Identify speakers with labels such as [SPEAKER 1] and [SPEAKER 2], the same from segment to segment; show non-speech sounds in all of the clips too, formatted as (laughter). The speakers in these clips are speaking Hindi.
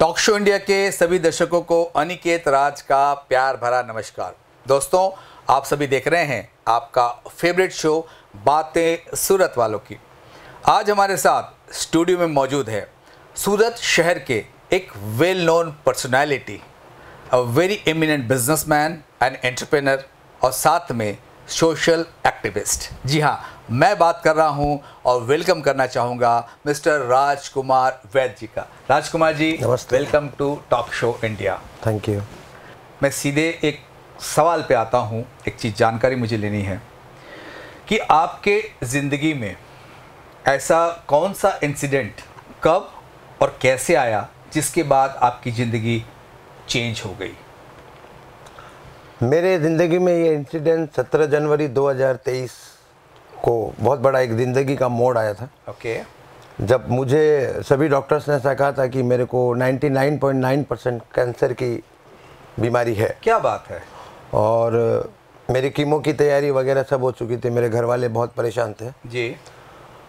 [SPEAKER 1] टॉक शो इंडिया के सभी दर्शकों को अनिकेत राज का प्यार भरा नमस्कार दोस्तों आप सभी देख रहे हैं आपका फेवरेट शो बातें सूरत वालों की आज हमारे साथ स्टूडियो में मौजूद है सूरत शहर के एक well known personality a very eminent businessman and entrepreneur और साथ में सोशल एक्टिविस्ट जी हाँ मैं बात कर रहा हूँ और वेलकम करना चाहूँगा मिस्टर राजकुमार वैद जी का Rajkumar ji welcome to talk show India thank you मैं सीधे एक सवाल पे आता हूँ एक चीज़ जानकारी मुझे लेनी है कि आपके ज़िंदगी में ऐसा कौन सा इंसिडेंट कब और कैसे आया जिसके बाद आपकी ज़िंदगी चेंज हो गई
[SPEAKER 2] मेरे ज़िंदगी में ये इंसिडेंट 17 जनवरी 2023 को बहुत बड़ा एक ज़िंदगी का मोड़ आया था ओके जब मुझे सभी डॉक्टर्स ने ऐसा कहा था कि मेरे को 99.9 परसेंट कैंसर की बीमारी है
[SPEAKER 1] क्या बात है
[SPEAKER 2] और मेरी कीमो की तैयारी वगैरह सब हो चुकी थी मेरे घर वाले बहुत परेशान थे जी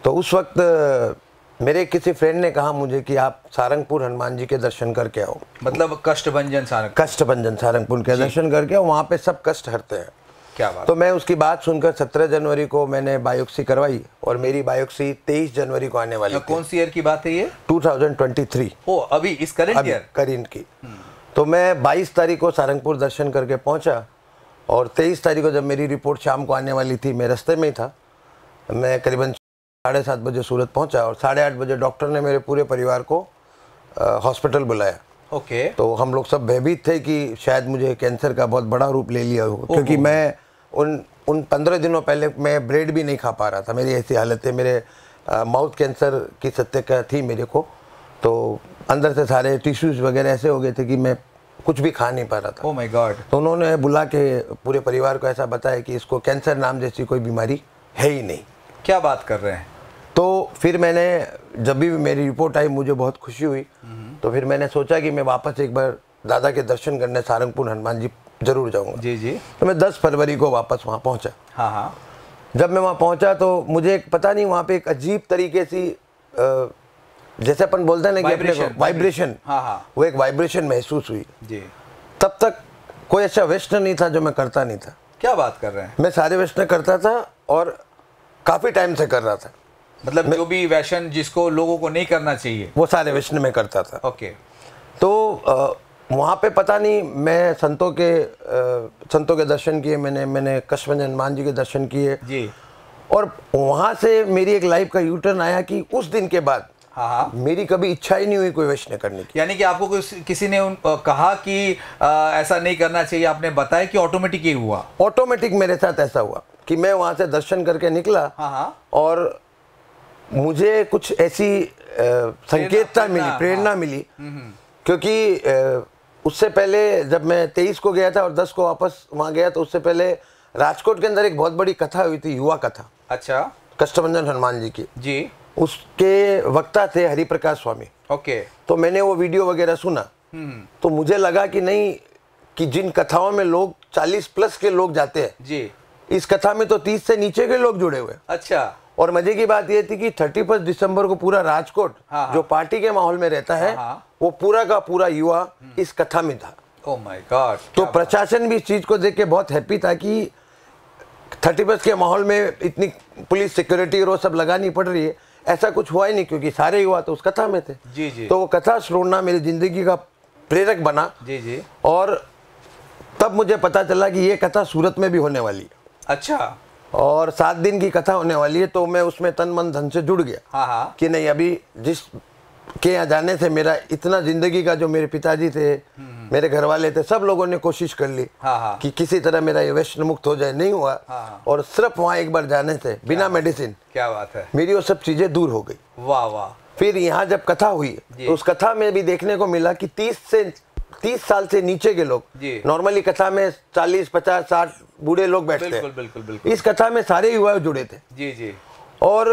[SPEAKER 2] तो उस वक्त मेरे किसी फ्रेंड ने कहा मुझे कि आप सारंगपुर हनुमान जी के दर्शन करके आओ मतलब कष्ट भंजन सारंग कष्ट भंजन सारंगपुर के दर्शन करके आओ वहाँ पे सब कष्ट हरते हैं क्या बात तो मैं उसकी बात सुनकर सत्रह जनवरी को मैंने बायोक्सी करवाई और मेरी बायोक्सी तेईस जनवरी को आने
[SPEAKER 1] वाली तो कौन सी ईयर की बात है ये टू ओ अभी इस करंट ईयर
[SPEAKER 2] करंट की हम्म। तो मैं बाईस तारीख को सारंगपुर दर्शन करके पहुँचा और तेईस तारीख को जब मेरी रिपोर्ट शाम को आने वाली थी मैं रस्ते में ही था मैं करीबन साढ़े सात बजे सूरत पहुंचा और साढ़े आठ बजे डॉक्टर ने मेरे पूरे परिवार को हॉस्पिटल बुलाया ओके okay. तो हम लोग सब भयभीत थे कि शायद मुझे कैंसर का बहुत बड़ा रूप ले लिया हो क्योंकि मैं उन उन पंद्रह दिनों पहले मैं ब्रेड भी नहीं खा पा रहा था मेरी ऐसी हालत है मेरे माउथ कैंसर की सत्यता थी मेरे को तो अंदर से सारे टिश्यूज़ वगैरह ऐसे हो गए थे कि मैं कुछ भी खा नहीं पा रहा था ओह माय गॉड तो उन्होंने बुला के पूरे परिवार को ऐसा बताया कि इसको कैंसर नाम जैसी कोई बीमारी है ही नहीं क्या बात कर रहे हैं तो फिर मैंने जब भी मेरी रिपोर्ट आई मुझे बहुत खुशी हुई हम्म। तो फिर मैंने सोचा कि मैं वापस एक बार दादा के दर्शन करने सारंगपुर हनुमान जी जरूर जाऊंगा जी जी तो मैं 10 फरवरी को वापस वहाँ पहुँचा हाँ हाँ जब मैं वहाँ पहुँचा तो मुझे एक पता नहीं वहाँ पे एक अजीब तरीके से जैसे अपन बोलते हैं ना कि अपने वाइब्रेशन हाँ हाँ वो एक वाइब्रेशन महसूस हुई जी तब तक कोई ऐसा अच्छा वेस्टर्न नहीं था जो मैं करता नहीं था
[SPEAKER 1] क्या बात कर रहे
[SPEAKER 2] हैं मैं सारे वेस्टर्न करता था और काफ़ी टाइम से कर रहा था मतलब जो भी वैशन
[SPEAKER 1] जिसको लोगों को नहीं करना चाहिए वो सारे वैश्न में करता था ओके
[SPEAKER 2] तो वहाँ पे पता नहीं मैं संतों के आ, संतों के दर्शन किए मैंने मैंने कश्मन हनुमान जी के दर्शन किए जी और वहाँ से मेरी एक लाइफ का यूटर्न आया कि उस दिन
[SPEAKER 1] के बाद हाँ, हाँ मेरी कभी इच्छा ही नहीं हुई कोई वैश्य करने की यानी कि आपको किसी ने उन कहा कि आ, ऐसा नहीं करना चाहिए आपने बताया कि ऑटोमेटिक ही हुआ ऑटोमेटिक मेरे साथ ऐसा
[SPEAKER 2] हुआ कि मैं वहाँ से दर्शन करके निकला हाँ, हाँ। और मुझे कुछ ऐसी संकेतता मिली प्रेरणा हाँ। मिली हम्म, हम्म। क्योंकि उससे पहले जब मैं तेईस को गया था और दस को वापस वहाँ गया तो उससे पहले राजकोट के अंदर एक बहुत बड़ी कथा हुई थी युवा कथा अच्छा कष्टभंजन हनुमान जी की जी उसके वक्ता थे हरिप्रकाश स्वामी ओके तो मैंने वो वीडियो वगैरह सुना हम्म, तो मुझे लगा कि नहीं कि जिन कथाओं में लोग 40 प्लस के लोग जाते हैं जी इस कथा में तो तीस से नीचे के लोग जुड़े हुए अच्छा और मजे की बात यह थी कि थर्टी फर्स्ट दिसंबर को पूरा राजकोट हाँ, हाँ, जो पार्टी के माहौल में रहता है हाँ, हाँ। वो पूरा का पूरा युवा हम्म। इस कथा में था oh तो प्रशासन भी इस चीज को देख के बहुत हैप्पी था कि थर्टी फर्स्ट के माहौल में इतनी पुलिस सिक्योरिटी और सब लगानी पड़ रही है ऐसा कुछ हुआ ही नहीं क्योंकि सारे युवा तो उस कथा में थे जी जी तो वो कथा सुनना मेरी जिंदगी का प्रेरक बना जी जी और तब मुझे पता चला कि ये कथा सूरत में भी होने वाली है अच्छा और सात दिन की कथा होने वाली है तो मैं उसमें तन मन धन से जुड़ गया हाँ हाँ कि नहीं अभी जिस के यहाँ जाने से मेरा इतना जिंदगी का जो मेरे पिताजी थे हम्म। मेरे घर वाले थे सब लोगों ने कोशिश कर ली हाँ हाँ। कि किसी तरह मेरा ये वैश्व मुक्त हो जाए नहीं हुआ हाँ, हाँ। और सिर्फ वहाँ एक बार जाने से बिना मेडिसिन क्या बात है मेरी वो सब चीजें दूर हो गई वाह वाह फिर यहाँ जब कथा हुई तो उस कथा में भी देखने को मिला कि तीस से तीस साल से नीचे के लोग नॉर्मली कथा में चालीस पचास साठ बूढ़े लोग बैठते बिल्कुल, हैं बिल्कुल बिल्कुल इस कथा में सारे युवा जुड़े थे जी जी और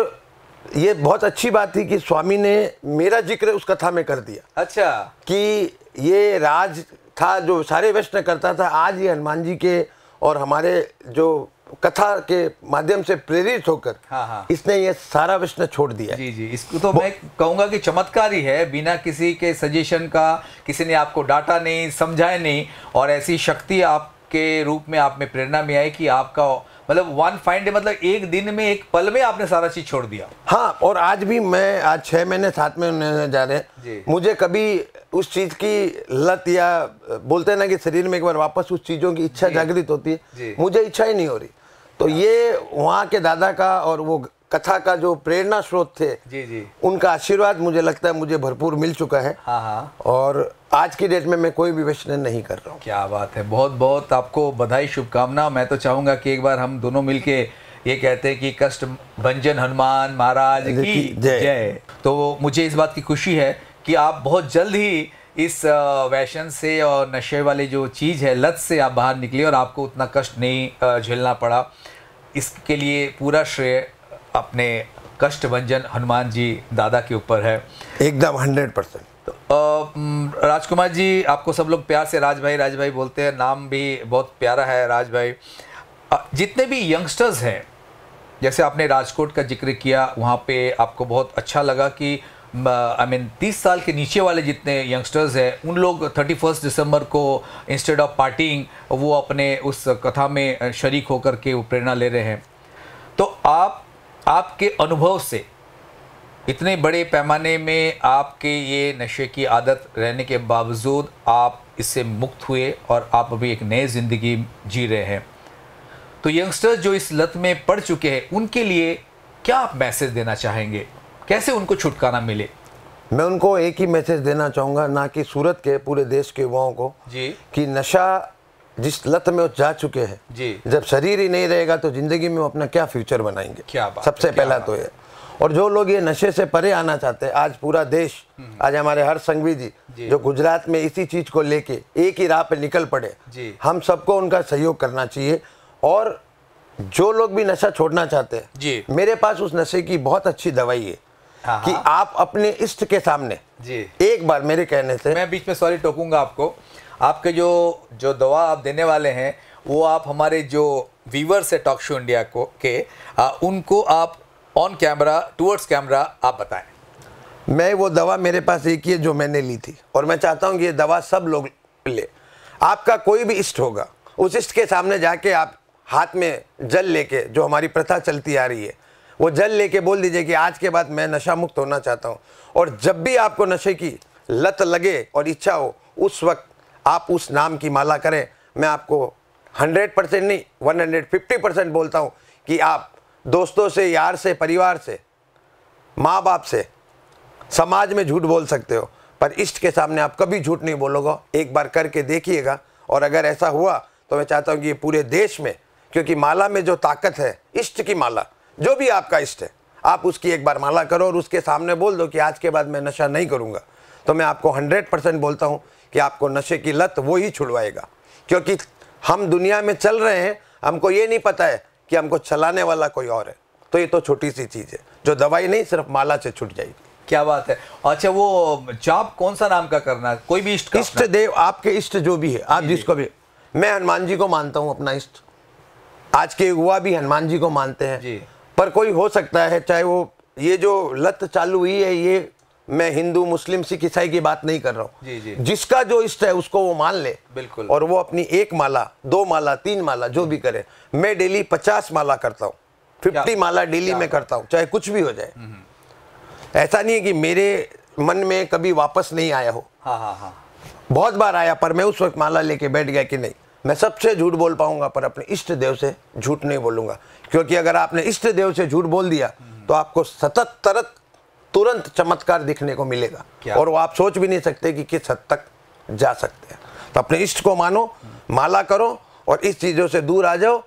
[SPEAKER 2] ये बहुत अच्छी बात थी कि स्वामी ने मेरा जिक्र उस कथा में कर दिया अच्छा कि ये राज था जो सारे वैश्य करता था आज ये हनुमान जी के और हमारे जो
[SPEAKER 1] कथा के माध्यम से प्रेरित होकर हाँ हाँ। इसने ये सारा विष्णु छोड़ दिया जी जी इसको तो मैं कहूंगा कि चमत्कार ही है बिना किसी के सजेशन का किसी ने आपको डाटा नहीं समझाए नहीं और ऐसी शक्ति आप के रूप में आप में प्रेरणा में आई कि आपका मतलब वन फाइन डे मतलब एक दिन में एक पल में आपने सारा चीज छोड़ दिया हाँ और आज भी मैं
[SPEAKER 2] आज छः महीने साथ में जा रहे हैं मुझे कभी उस चीज की लत या बोलते हैं ना कि शरीर में एक बार वापस उस चीजों की इच्छा जागृत होती है मुझे इच्छा ही नहीं हो रही तो हाँ। ये वहाँ के दादा का और वो कथा का जो प्रेरणा स्रोत थे जी जी उनका आशीर्वाद मुझे लगता है मुझे भरपूर मिल चुका है हाँ हाँ और आज की डेट में मैं कोई
[SPEAKER 1] भी व्यसन नहीं कर रहा हूँ क्या बात है बहुत बहुत आपको बधाई शुभकामना मैं तो चाहूँगा कि एक बार हम दोनों मिलके ये कहते हैं कि कष्ट भंजन हनुमान महाराज की जय तो मुझे इस बात की खुशी है कि आप बहुत जल्द ही इस वैशन से और नशे वाले जो चीज़ है लत से आप बाहर निकले और आपको उतना कष्ट नहीं झेलना पड़ा इसके लिए पूरा श्रेय अपने कष्ट भंजन हनुमान जी दादा के ऊपर है
[SPEAKER 2] एकदम हंड्रेड परसेंट
[SPEAKER 1] तो, राजकुमार जी आपको सब लोग प्यार से राज भाई राज भाई बोलते हैं नाम भी बहुत प्यारा है राज भाई जितने भी यंगस्टर्स हैं जैसे आपने राजकोट का जिक्र किया वहाँ पे आपको बहुत अच्छा लगा कि आई मीन तीस साल के नीचे वाले जितने यंगस्टर्स हैं उन लोग थर्टी फर्स्ट दिसंबर को इंस्टेड ऑफ पार्टिंग वो अपने उस कथा में शरीक होकर के वो प्रेरणा ले रहे हैं तो आप आपके अनुभव से इतने बड़े पैमाने में आपके ये नशे की आदत रहने के बावजूद आप इससे मुक्त हुए और आप अभी एक नए ज़िंदगी जी रहे हैं तो यंगस्टर्स जो इस लत में पड़ चुके हैं उनके लिए क्या आप मैसेज देना चाहेंगे कैसे उनको छुटकारा मिले
[SPEAKER 2] मैं उनको एक ही मैसेज देना चाहूँगा ना कि सूरत के पूरे देश के युवाओं को जी कि नशा जिस लत में वो जा चुके हैं जी जब शरीर ही नहीं रहेगा तो जिंदगी में वो अपना क्या फ्यूचर बनाएंगे क्या बात सबसे पहला तो ये और जो लोग ये नशे से परे आना चाहते हैं आज पूरा देश हम्म। आज हमारे हर संघवी जी जो गुजरात में इसी चीज को लेके एक ही राह पे निकल पड़े हम सबको उनका सहयोग करना चाहिए और जो लोग भी नशा छोड़ना चाहते हैं जी मेरे पास उस नशे की बहुत अच्छी दवाई है हाँ, कि हाँ।
[SPEAKER 1] आप अपने इष्ट के सामने जी एक बार मेरे कहने से मैं बीच में सॉरी टोकूंगा आपको आपके जो जो दवा आप देने वाले हैं वो आप हमारे जो व्यूवर्स है टॉक शो इंडिया को के आ, उनको आप ऑन कैमरा टूवर्ड्स कैमरा आप बताएं
[SPEAKER 2] मैं वो दवा मेरे पास एक ही है जो मैंने ली थी
[SPEAKER 1] और मैं चाहता हूँ कि ये दवा
[SPEAKER 2] सब लोग ले आपका कोई भी इष्ट होगा उस इष्ट के सामने जाके आप हाथ में जल लेके जो हमारी प्रथा चलती आ रही है वो जल लेके बोल दीजिए कि आज के बाद मैं नशा मुक्त होना चाहता हूँ और जब भी आपको नशे की लत लगे और इच्छा हो उस वक्त आप उस नाम की माला करें मैं आपको 100 परसेंट नहीं 150 परसेंट बोलता हूँ कि आप दोस्तों से यार से परिवार से माँ बाप से समाज में झूठ बोल सकते हो पर इष्ट के सामने आप कभी झूठ नहीं बोलोगा एक बार करके देखिएगा और अगर ऐसा हुआ तो मैं चाहता हूँ कि ये पूरे देश में क्योंकि माला में जो ताकत है इष्ट की माला जो भी आपका इष्ट है आप उसकी एक बार माला करो और उसके सामने बोल दो कि आज के बाद मैं नशा नहीं करूँगा तो मैं आपको हंड्रेड परसेंट बोलता हूँ कि आपको नशे की लत वो ही छुड़वाएगा क्योंकि हम दुनिया में चल रहे हैं हमको ये नहीं पता है कि हमको चलाने वाला कोई और है तो ये तो छोटी सी चीज़ है जो दवाई नहीं सिर्फ माला से छुट जाएगी क्या बात है अच्छा वो जॉब कौन सा नाम का करना है कोई भी इष्ट इष्ट देव आपके इष्ट जो भी है आप जिसको भी मैं हनुमान जी को मानता हूँ अपना इष्ट आज के युवा भी हनुमान जी को मानते हैं जी पर कोई हो सकता है चाहे वो ये जो लत चालू हुई है ये मैं हिंदू मुस्लिम सिख ईसाई की बात नहीं कर रहा हूँ जिसका जो इष्ट है उसको वो मान ले बिल्कुल और वो अपनी एक माला दो माला तीन माला जो भी करे मैं डेली पचास माला करता हूँ फिफ्टी माला डेली में करता हूँ चाहे कुछ भी हो जाए
[SPEAKER 1] हम्म, हम्म।
[SPEAKER 2] ऐसा नहीं है कि मेरे मन में कभी वापस नहीं आया हो हाँ हाँ हाँ बहुत बार आया पर मैं उस वक्त माला लेके बैठ गया कि नहीं मैं सबसे झूठ बोल पाऊंगा पर अपने इष्ट देव से झूठ नहीं बोलूंगा क्योंकि अगर आपने इष्ट देव से झूठ बोल दिया तो आपको सतत तरत तुरंत चमत्कार दिखने को मिलेगा और वो आप सोच भी नहीं सकते कि किस हद तक जा सकते हैं तो अपने इष्ट को मानो माला करो और इस चीज़ों से दूर आ जाओ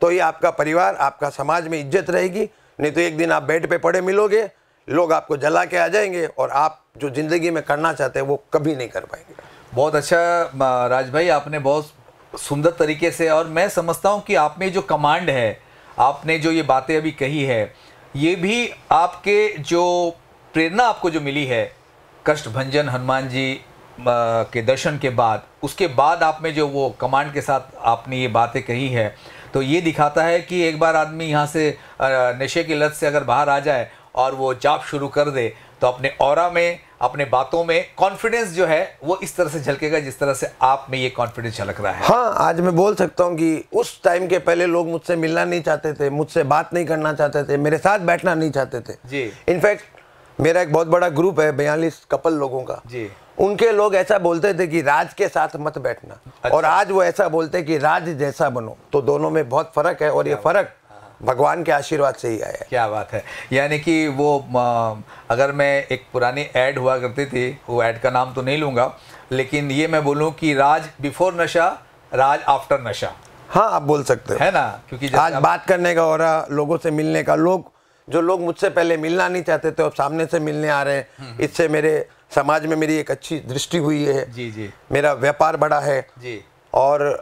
[SPEAKER 2] तो ये आपका परिवार आपका समाज में इज्जत रहेगी नहीं तो एक दिन आप बेड पे पड़े मिलोगे लोग आपको जला के
[SPEAKER 1] आ जाएंगे और आप जो ज़िंदगी में करना चाहते हैं वो कभी नहीं कर पाएंगे बहुत अच्छा राज भाई आपने बहुत सुंदर तरीके से और मैं समझता हूँ कि आप में जो कमांड है आपने जो ये बातें अभी कही है ये भी आपके जो प्रेरणा आपको जो मिली है कष्ट भंजन हनुमान जी के दर्शन के बाद उसके बाद आप में जो वो कमांड के साथ आपने ये बातें कही है तो ये दिखाता है कि एक बार आदमी यहाँ से नशे की लत से अगर बाहर आ जाए और वो जाप शुरू कर दे तो अपने और में अपने बातों में कॉन्फिडेंस जो है वो इस तरह से झलकेगा जिस तरह से आप में ये कॉन्फिडेंस झलक रहा है
[SPEAKER 2] हाँ आज मैं बोल सकता हूँ कि उस टाइम के पहले लोग मुझसे मिलना नहीं चाहते थे मुझसे बात नहीं करना चाहते थे मेरे साथ बैठना नहीं चाहते थे जी इनफैक्ट मेरा एक बहुत बड़ा ग्रुप है बयालीस कपल लोगों का जी उनके लोग ऐसा बोलते थे कि राज के साथ मत बैठना अच्छा। और आज वो ऐसा बोलते कि राज जैसा बनो तो दोनों में बहुत फर्क है और ये फर्क भगवान के आशीर्वाद से ही आया है
[SPEAKER 1] क्या बात है यानी कि वो अगर मैं एक पुरानी ऐड हुआ करती थी वो ऐड का नाम तो नहीं लूँगा लेकिन ये मैं बोलूँ कि राज बिफोर नशा राज आफ्टर नशा
[SPEAKER 2] हाँ आप बोल सकते
[SPEAKER 1] हो है ना क्योंकि आज बात
[SPEAKER 2] करने का हो रहा लोगों से मिलने का लोग जो लोग मुझसे पहले मिलना नहीं चाहते थे अब सामने से मिलने आ रहे हैं हम्म, हम्म। इससे मेरे समाज में मेरी एक अच्छी दृष्टि हुई है जी जी मेरा व्यापार बढ़ा है जी और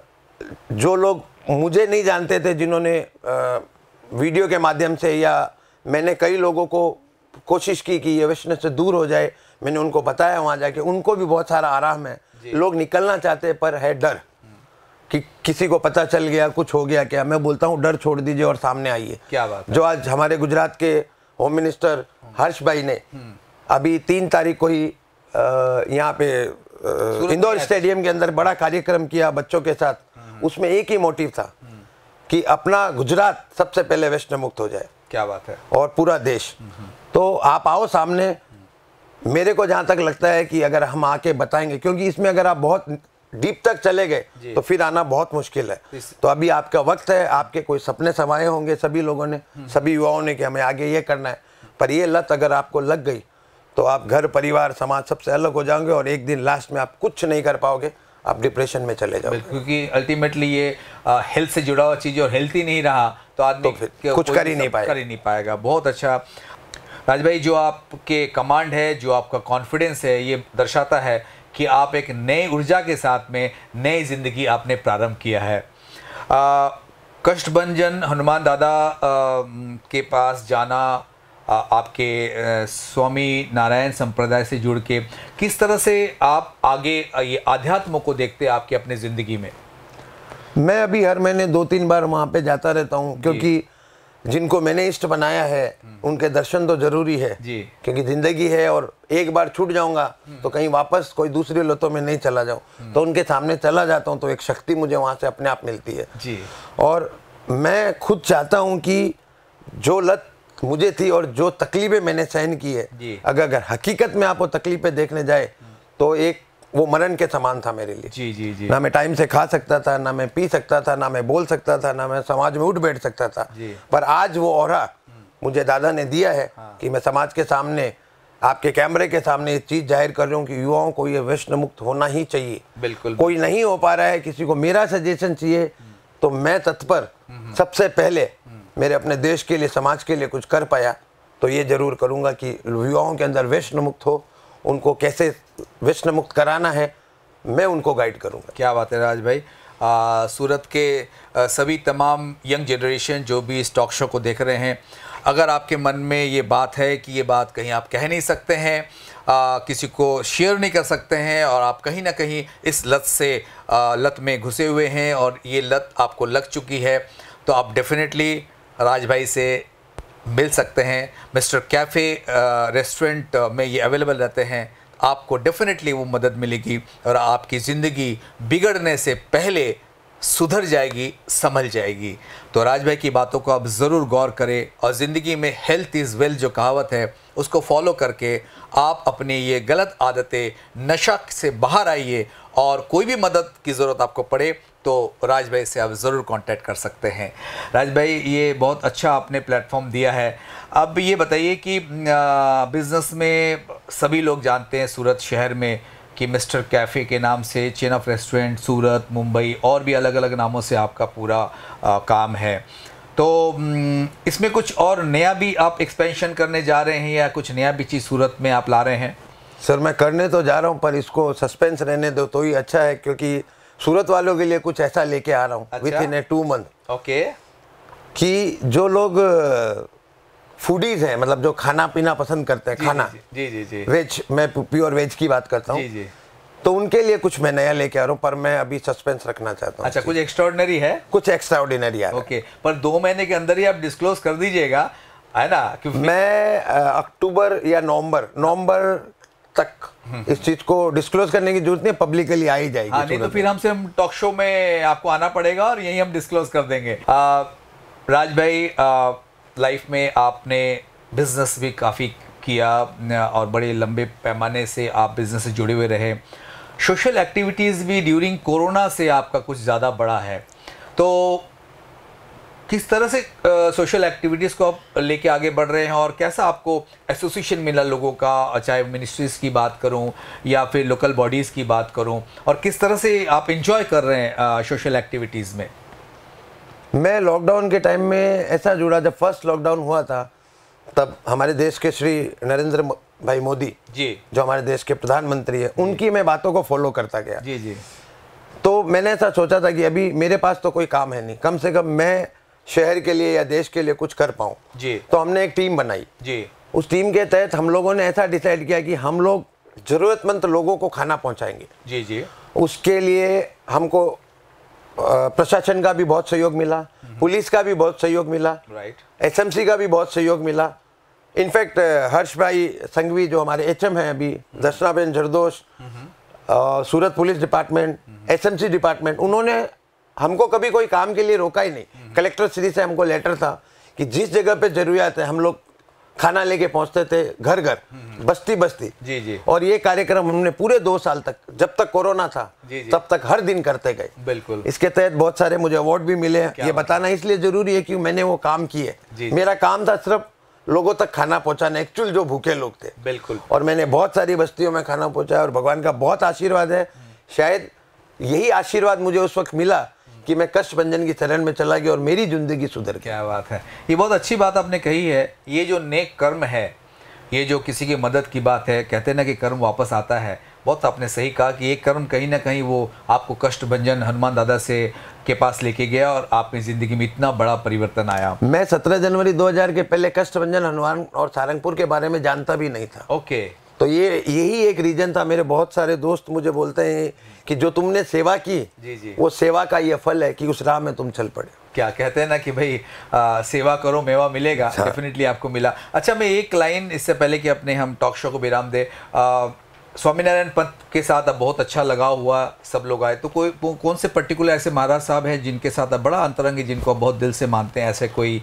[SPEAKER 2] जो लोग मुझे नहीं जानते थे जिन्होंने वीडियो के माध्यम से या मैंने कई लोगों को कोशिश की कि ये वैष्णव से दूर हो जाए मैंने उनको बताया वहाँ जाके उनको भी बहुत सारा आराम है लोग निकलना चाहते पर है डर कि किसी को पता चल गया कुछ हो गया क्या मैं बोलता हूँ डर छोड़ दीजिए और सामने आइए क्या बात जो आज हमारे गुजरात के होम मिनिस्टर हर्ष भाई ने हम्म। अभी तीन तारीख को ही यहाँ पे इंदौर स्टेडियम के अंदर बड़ा कार्यक्रम किया बच्चों के साथ हम्म। उसमें एक ही मोटिव था कि अपना गुजरात सबसे पहले वैष्णव मुक्त हो जाए क्या बात है और पूरा देश तो आप आओ सामने मेरे को जहाँ तक लगता है कि अगर हम आके बताएंगे क्योंकि इसमें अगर आप बहुत डीप तक चले गए तो फिर आना बहुत मुश्किल है तो अभी आपका वक्त है आपके कोई सपने समाये होंगे सभी लोगों ने हम्म। सभी युवाओं ने कि हमें आगे ये करना है पर ये लत अगर आपको लग गई तो आप घर परिवार समाज सबसे अलग हो जाओगे और एक दिन लास्ट में आप कुछ नहीं कर पाओगे आप
[SPEAKER 1] डिप्रेशन में चले जाओ क्योंकि अल्टीमेटली ये हेल्थ से जुड़ा हुआ चीज़ और हेल्थ ही नहीं रहा तो आदमी तो कुछ कर ही नहीं पाएगा कर ही नहीं पाएगा बहुत अच्छा राज भाई जो आपके कमांड है जो आपका कॉन्फिडेंस है ये दर्शाता है कि आप एक नए ऊर्जा के साथ में नई ज़िंदगी आपने प्रारंभ किया है कष्टभंजन हनुमान दादा आ, के पास जाना आपके स्वामी नारायण संप्रदाय से जुड़ के किस तरह से आप आगे ये आध्यात्म को देखते हैं आपके अपने ज़िंदगी में
[SPEAKER 2] मैं अभी हर महीने दो तीन बार वहाँ पे जाता रहता हूँ क्योंकि जिनको मैंने इष्ट बनाया है हम्म। उनके दर्शन तो जरूरी है क्योंकि जिंदगी है और एक बार छूट जाऊंगा हम्म। तो कहीं वापस कोई दूसरी लतों में नहीं चला जाऊं हम्म। तो उनके सामने चला जाता हूं तो एक शक्ति मुझे वहां से अपने आप मिलती है जी। और मैं खुद चाहता हूं कि जो लत मुझे थी और जो तकलीफें मैंने सहन की है अगर अगर हकीकत में आप वो तकलीफें देखने जाए तो एक वो मरण के समान था मेरे लिए जी जी जी ना मैं टाइम से खा सकता था ना मैं पी सकता था ना मैं बोल सकता था ना मैं समाज में उठ बैठ सकता था पर आज वो और मुझे दादा ने दिया है हाँ। कि मैं समाज के सामने आपके कैमरे के सामने ये चीज़ जाहिर कर रहा हूँ कि युवाओं को ये विष्ण मुक्त होना ही चाहिए बिल्कुल कोई नहीं हो पा रहा है किसी को मेरा सजेशन चाहिए तो मैं तत्पर हम्म, हम्म। सबसे पहले मेरे अपने देश के लिए समाज के लिए कुछ कर पाया तो ये ज़रूर करूँगा कि युवाओं के अंदर
[SPEAKER 1] व्यसन मुक्त हो उनको कैसे व्यसन मुक्त कराना है मैं उनको गाइड करूँगा क्या बात है राज भाई आ, सूरत के आ, सभी तमाम यंग जनरेशन जो भी इस टॉक शो को देख रहे हैं अगर आपके मन में ये बात है कि ये बात कहीं आप कह नहीं सकते हैं आ, किसी को शेयर नहीं कर सकते हैं और आप कहीं ना कहीं इस लत से आ, लत में घुसे हुए हैं और ये लत आपको लग चुकी है तो आप डेफिनेटली राज भाई से मिल सकते हैं मिस्टर कैफ़े रेस्टोरेंट में ये अवेलेबल रहते हैं आपको डेफिनेटली वो मदद मिलेगी और आपकी ज़िंदगी बिगड़ने से पहले सुधर जाएगी संभल जाएगी तो राज भाई की बातों को आप ज़रूर गौर करें और ज़िंदगी में हेल्थ इज़ वेल जो कहावत है उसको फॉलो करके आप अपनी ये गलत आदतें नशा से बाहर आइए और कोई भी मदद की ज़रूरत आपको पड़े तो राज भाई से आप ज़रूर कांटेक्ट कर सकते हैं राज भाई ये बहुत अच्छा आपने प्लेटफॉर्म दिया है अब ये बताइए कि बिज़नेस में सभी लोग जानते हैं सूरत शहर में कि मिस्टर कैफ़े के नाम से chain of restaurant Surat Mumbai और भी अलग अलग नामों से आपका पूरा आ, काम है तो इसमें कुछ और नया भी आप एक्सपेंशन करने जा रहे हैं या कुछ नया भी चीज़ सूरत में आप ला रहे हैं
[SPEAKER 2] सर मैं करने तो जा रहा हूँ पर इसको सस्पेंस रहने दो तो ही अच्छा है क्योंकि सूरत वालों के लिए कुछ ऐसा लेके आ रहा हूँ within a two month okay कि जो लोग फूडीज हैं मतलब जो खाना पीना पसंद करते हैं खाना जी जी जी वेज मैं प्योर वेज की बात करता हूँ तो उनके लिए कुछ मैं नया लेके आ रहा हूँ पर मैं अभी सस्पेंस रखना चाहता हूँ अच्छा कुछ एक्स्ट्रॉर्डनरी है कुछ एक्स्ट्राऑर्डिनरी है ओके पर दो महीने के अंदर ही आप डिस्क्लोज कर दीजिएगा है ना मैं अक्टूबर या नवंबर नवंबर तक इस चीज को डिस्क्लोज करने की जरूरत नहीं पब्लिकली आई जाएगी हाँ, नहीं तो फिर
[SPEAKER 1] हमसे हम टॉक शो में आपको आना पड़ेगा और यही हम डिस्क्लोज कर देंगे आ, राज भाई लाइफ में आपने बिजनेस भी काफ़ी किया और बड़े लंबे पैमाने से आप बिजनेस से जुड़े हुए रहे सोशल एक्टिविटीज़ भी ड्यूरिंग कोरोना से आपका कुछ ज़्यादा बड़ा है तो किस तरह से सोशल एक्टिविटीज़ को आप लेके आगे बढ़ रहे हैं और कैसा आपको एसोसिएशन मिला लोगों का चाहे मिनिस्ट्रीज़ की बात करूं या फिर लोकल बॉडीज़ की बात करूं और किस तरह से आप इंजॉय कर रहे हैं सोशल एक्टिविटीज़ में
[SPEAKER 2] मैं लॉकडाउन के टाइम में ऐसा जुड़ा जब फर्स्ट लॉकडाउन हुआ था तब हमारे देश के श्री नरेंद्र भाई मोदी जी जो हमारे देश के प्रधानमंत्री है उनकी मैं बातों को फॉलो करता गया जी जी तो मैंने ऐसा सोचा था कि अभी मेरे पास तो कोई काम है नहीं कम से कम मैं शहर के लिए या देश के लिए कुछ कर पाऊँ जी तो हमने एक टीम बनाई जी उस टीम के तहत हम लोगों ने ऐसा डिसाइड किया कि हम लोग ज़रूरतमंद लोगों को खाना पहुँचाएंगे जी जी उसके लिए हमको प्रशासन का भी बहुत सहयोग मिला हम्म। पुलिस का भी बहुत सहयोग मिला राइट एसएमसी का भी बहुत सहयोग मिला इनफैक्ट हर्ष भाई संघवी जो हमारे एचएम हैं अभी हम्म। दर्शनाबेन जरदोश हम्म। Surat police department SMC department उन्होंने हमको कभी कोई काम के लिए रोका ही नहीं कलेक्टर श्री से हमको लेटर था कि जिस जगह पे जरूरियात है हम लोग खाना लेके पहुंचते थे घर घर बस्ती बस्ती जी जी और ये कार्यक्रम हमने पूरे दो साल तक जब तक कोरोना था जी जी। तब तक हर दिन करते गए बिल्कुल इसके तहत बहुत सारे मुझे अवार्ड भी मिले हैं ये बताना इसलिए जरूरी है कि मैंने वो काम किए मेरा काम था सिर्फ लोगों तक खाना पहुंचाना एक्चुअल जो भूखे लोग थे बिल्कुल और मैंने बहुत सारी बस्तियों में खाना पहुंचाया और भगवान का बहुत आशीर्वाद है शायद यही आशीर्वाद मुझे उस वक्त मिला कि मैं कष्ट भंजन की शरण में चला गया और मेरी ज़िंदगी सुधर
[SPEAKER 1] क्या बात है ये बहुत अच्छी बात आपने कही है ये जो नेक कर्म है ये जो किसी की मदद की बात है कहते ना कि कर्म वापस आता है बहुत आपने सही कहा कि ये कर्म कहीं ना कहीं वो आपको कष्ट भंजन हनुमान दादा से के पास लेके गया और आपकी ज़िंदगी में इतना बड़ा परिवर्तन आया
[SPEAKER 2] मैं सत्रह जनवरी 2000 के पहले कष्ट भंजन हनुमान और सारंगपुर के बारे में जानता भी नहीं था ओके okay. तो ये यही एक रीज़न था मेरे बहुत सारे दोस्त मुझे बोलते हैं कि जो तुमने सेवा की जी जी वो सेवा का ये फल है कि उस राह में तुम चल पड़े
[SPEAKER 1] क्या कहते हैं ना कि भाई आ, सेवा करो मेवा मिलेगा डेफिनेटली अच्छा। आपको मिला अच्छा मैं एक लाइन इससे पहले कि अपने हम टॉक शो को विराम दे स्वामीनारायण पंत के साथ अब बहुत अच्छा लगाव हुआ सब लोग आए तो कोई कौन से पर्टिकुलर ऐसे महाराज साहब हैं जिनके साथ अब बड़ा अंतरंग है जिनको बहुत दिल से मानते हैं ऐसे कोई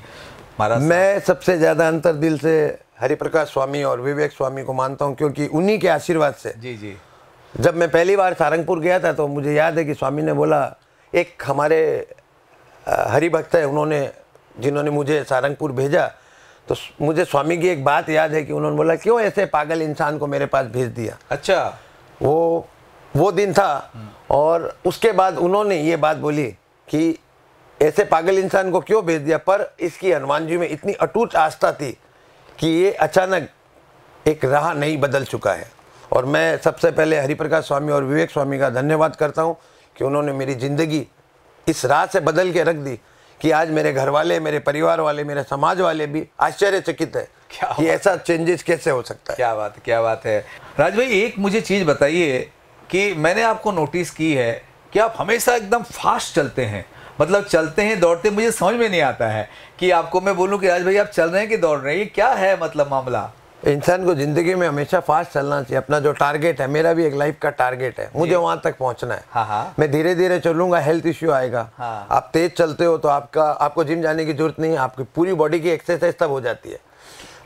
[SPEAKER 1] महाराज मैं सबसे ज़्यादा अंतर दिल से हरिप्रकाश स्वामी और विवेक स्वामी को मानता
[SPEAKER 2] हूँ क्योंकि उन्हीं के आशीर्वाद से जी जी जब मैं पहली बार सारंगपुर गया था तो मुझे याद है कि स्वामी ने बोला एक हमारे हरिभक्त है उन्होंने जिन्होंने मुझे सारंगपुर भेजा तो मुझे स्वामी की एक बात याद है कि उन्होंने बोला क्यों ऐसे पागल इंसान को मेरे पास भेज दिया अच्छा वो वो दिन था और उसके बाद उन्होंने ये बात बोली कि ऐसे पागल इंसान को क्यों भेज दिया पर इसकी हनुमान जी में इतनी अटूट आस्था थी कि ये अचानक एक राह नहीं बदल चुका है और मैं सबसे पहले हरिप्रकाश स्वामी और विवेक स्वामी का धन्यवाद करता हूँ कि उन्होंने मेरी ज़िंदगी इस राह से बदल के रख दी कि आज मेरे घर वाले मेरे परिवार
[SPEAKER 1] वाले मेरे समाज वाले भी आश्चर्यचकित है
[SPEAKER 2] क्या कि ऐसा चेंजेस कैसे हो सकता
[SPEAKER 1] है क्या बात क्या बात है राज भाई एक मुझे चीज़ बताइए कि मैंने आपको नोटिस की है कि आप हमेशा एकदम फास्ट चलते हैं मतलब चलते हैं दौड़ते मुझे समझ में नहीं आता है कि आपको मैं बोलूँ कि राज भाई आप चल रहे हैं कि दौड़ रहे हैं ये क्या है मतलब मामला
[SPEAKER 2] इंसान को ज़िंदगी में हमेशा फास्ट चलना चाहिए अपना जो टारगेट है मेरा भी एक लाइफ का टारगेट है मुझे वहाँ तक पहुँचना है हाँ, हाँ। मैं धीरे धीरे चलूंगा हेल्थ इश्यू आएगा हाँ। आप तेज चलते हो तो आपका आपको जिम जाने की जरूरत नहीं है आपकी पूरी बॉडी की एक्सरसाइज तब हो जाती है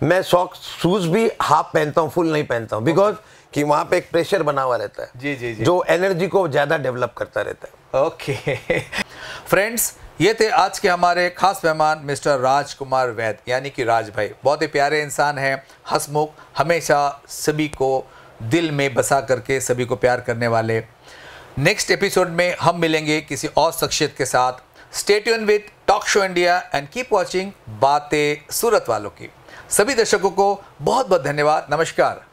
[SPEAKER 2] मैं शॉक शूज़ भी हाफ पहनता हूँ फुल नहीं पहनता
[SPEAKER 1] हूँ बिकॉज कि वहाँ पे एक प्रेशर बना हुआ रहता है जी जी जी जो एनर्जी को ज़्यादा डेवलप करता रहता है ओके (laughs) फ्रेंड्स ये थे आज के हमारे खास मेहमान मिस्टर राजकुमार वैद यानी कि राज भाई बहुत ही प्यारे इंसान हैं हसमुख हमेशा सभी को दिल में बसा करके सभी को प्यार करने वाले नेक्स्ट एपिसोड में हम मिलेंगे किसी और शख्सियत के साथ स्टेट यून with talk show India and keep watching बातें सूरत वालों की सभी दर्शकों को बहुत बहुत धन्यवाद नमस्कार